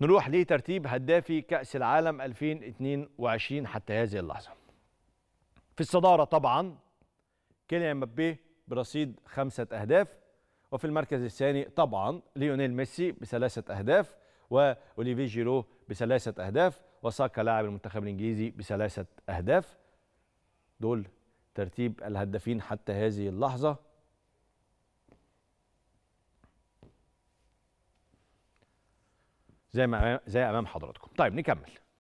نروح لترتيب هدافي كأس العالم 2022 حتى هذه اللحظة في الصدارة طبعا كيليان مبابي برصيد خمسة أهداف وفي المركز الثاني طبعا ليونيل ميسي بثلاثة أهداف وأوليفي جيرو بثلاثة أهداف وساكا لاعب المنتخب الإنجليزي بثلاثة أهداف دول ترتيب الهدافين حتى هذه اللحظة زي ما زي امام حضراتكم طيب نكمل